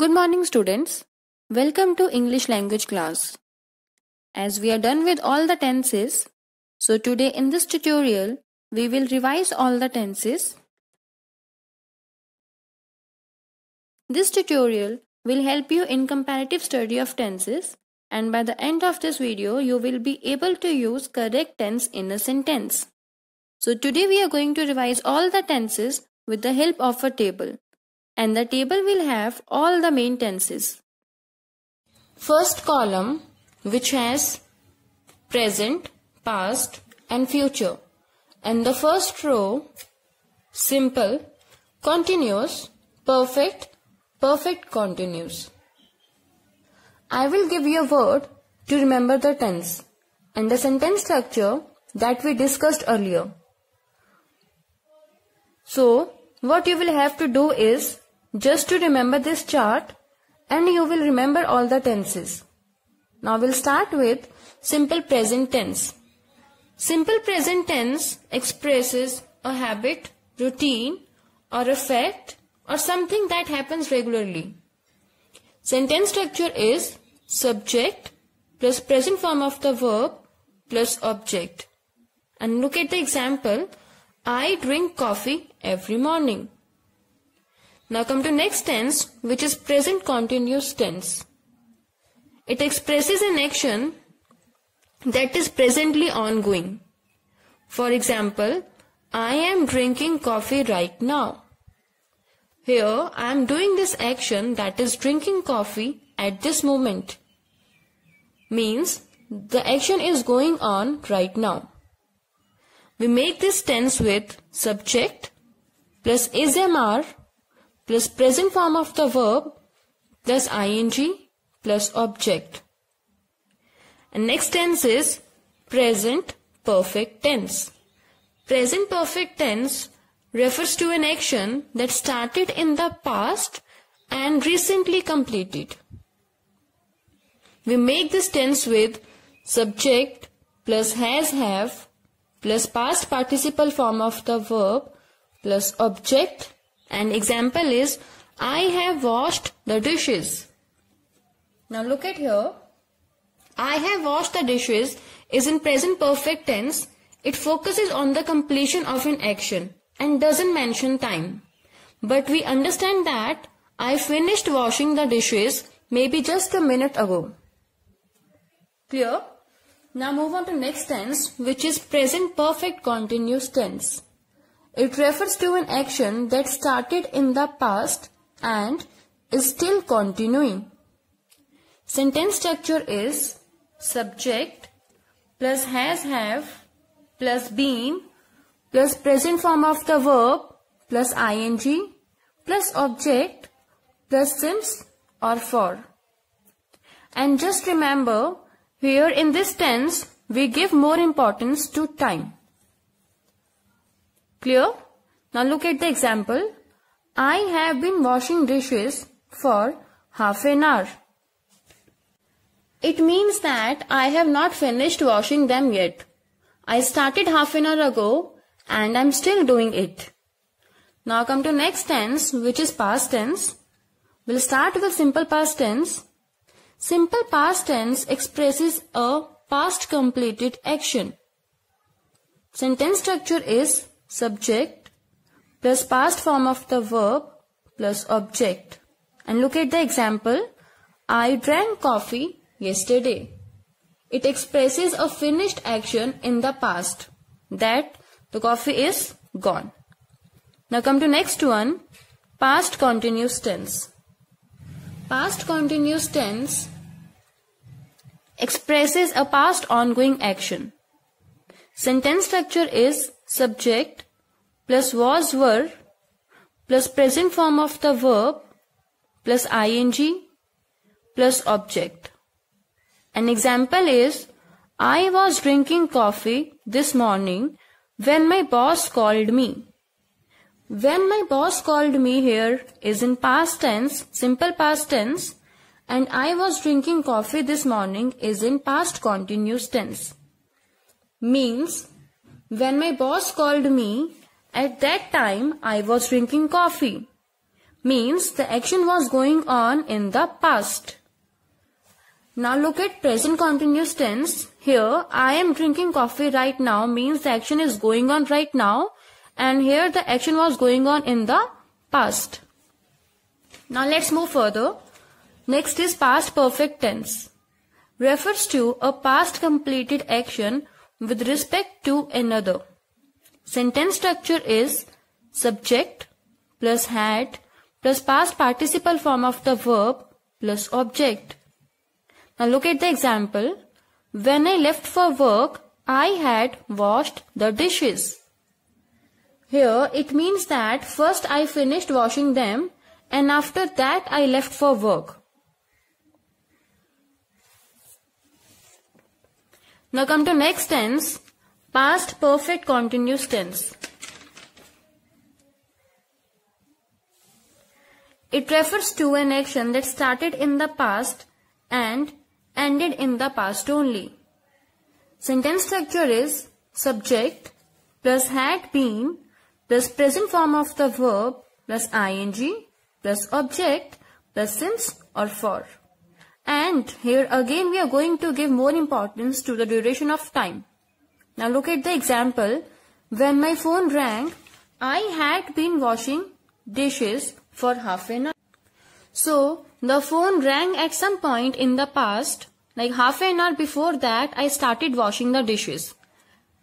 Good morning students. Welcome to English language class. As we are done with all the tenses, so today in this tutorial, we will revise all the tenses. This tutorial will help you in comparative study of tenses and by the end of this video, you will be able to use correct tense in a sentence. So today we are going to revise all the tenses with the help of a table and the table will have all the main tenses. First column which has present, past and future and the first row simple, continuous, perfect, perfect continuous. I will give you a word to remember the tense and the sentence structure that we discussed earlier. So, what you will have to do is just to remember this chart and you will remember all the tenses. Now we'll start with simple present tense. Simple present tense expresses a habit, routine or a fact or something that happens regularly. Sentence structure is subject plus present form of the verb plus object. And look at the example. I drink coffee every morning. Now come to next tense which is present continuous tense. It expresses an action that is presently ongoing. For example, I am drinking coffee right now. Here I am doing this action that is drinking coffee at this moment. Means the action is going on right now. We make this tense with subject plus is am are plus present form of the verb plus ing plus object. And next tense is present perfect tense. Present perfect tense refers to an action that started in the past and recently completed. We make this tense with subject plus has have plus past participle form of the verb plus object an example is, I have washed the dishes. Now look at here. I have washed the dishes is in present perfect tense. It focuses on the completion of an action and doesn't mention time. But we understand that I finished washing the dishes maybe just a minute ago. Clear? Now move on to next tense which is present perfect continuous tense. It refers to an action that started in the past and is still continuing. Sentence structure is subject plus has have plus been plus present form of the verb plus ing plus object plus since or for. And just remember, here in this tense, we give more importance to time. Clear? Now look at the example. I have been washing dishes for half an hour. It means that I have not finished washing them yet. I started half an hour ago and I'm still doing it. Now come to next tense which is past tense. We'll start with simple past tense. Simple past tense expresses a past completed action. Sentence structure is subject plus past form of the verb plus object. And look at the example. I drank coffee yesterday. It expresses a finished action in the past that the coffee is gone. Now come to next one. Past continuous tense. Past continuous tense expresses a past ongoing action. Sentence structure is subject plus was were plus present form of the verb plus ing plus object. An example is I was drinking coffee this morning when my boss called me. When my boss called me here is in past tense, simple past tense, and I was drinking coffee this morning is in past continuous tense. Means, when my boss called me, at that time, I was drinking coffee. Means the action was going on in the past. Now look at present continuous tense. Here, I am drinking coffee right now means the action is going on right now. And here the action was going on in the past. Now let's move further. Next is past perfect tense. Refers to a past completed action with respect to another. Sentence structure is subject plus had plus past participle form of the verb plus object. Now look at the example. When I left for work, I had washed the dishes. Here it means that first I finished washing them and after that I left for work. Now come to next tense past perfect continuous tense. It refers to an action that started in the past and ended in the past only. Sentence structure is subject plus had been plus present form of the verb plus ing plus object plus since or for. And here again we are going to give more importance to the duration of time. Now look at the example. When my phone rang, I had been washing dishes for half an hour. So, the phone rang at some point in the past, like half an hour before that, I started washing the dishes.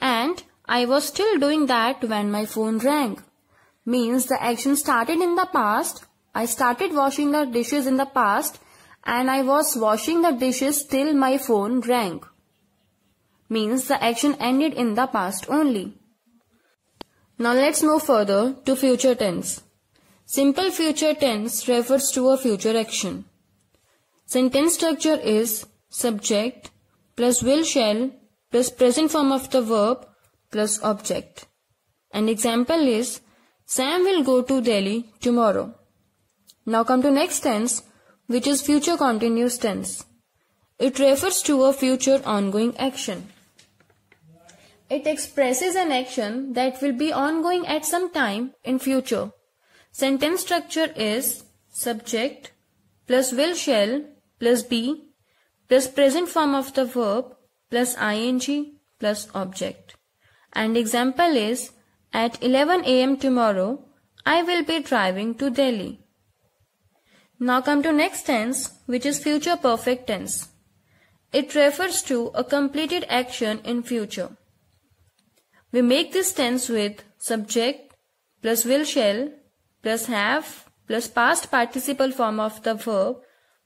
And I was still doing that when my phone rang. Means the action started in the past, I started washing the dishes in the past, and I was washing the dishes till my phone rang means the action ended in the past only. Now let's move further to future tense. Simple future tense refers to a future action. Sentence structure is subject plus will shall plus present form of the verb plus object. An example is Sam will go to Delhi tomorrow. Now come to next tense which is future continuous tense. It refers to a future ongoing action. It expresses an action that will be ongoing at some time in future. Sentence structure is subject plus will shall plus be plus present form of the verb plus ing plus object. And example is at 11 am tomorrow I will be driving to Delhi. Now come to next tense which is future perfect tense. It refers to a completed action in future. We make this tense with subject plus will shall plus have plus past participle form of the verb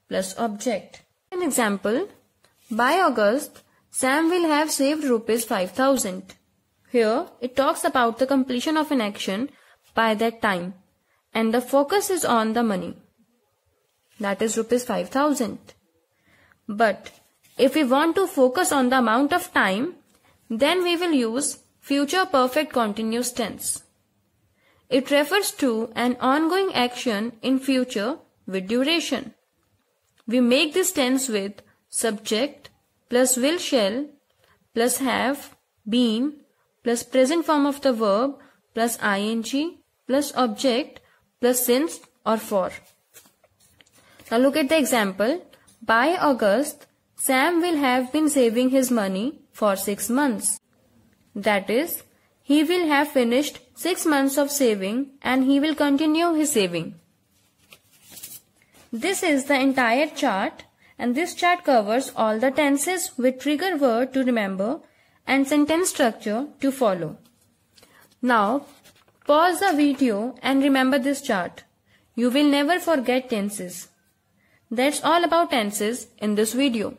plus object. An example, by August, Sam will have saved rupees 5000. Here, it talks about the completion of an action by that time and the focus is on the money. That is rupees 5000. But if we want to focus on the amount of time, then we will use Future perfect continuous tense. It refers to an ongoing action in future with duration. We make this tense with subject plus will shall plus have been plus present form of the verb plus ing plus object plus since or for. Now look at the example. By August, Sam will have been saving his money for six months. That is, he will have finished 6 months of saving and he will continue his saving. This is the entire chart and this chart covers all the tenses with trigger word to remember and sentence structure to follow. Now, pause the video and remember this chart. You will never forget tenses. That's all about tenses in this video.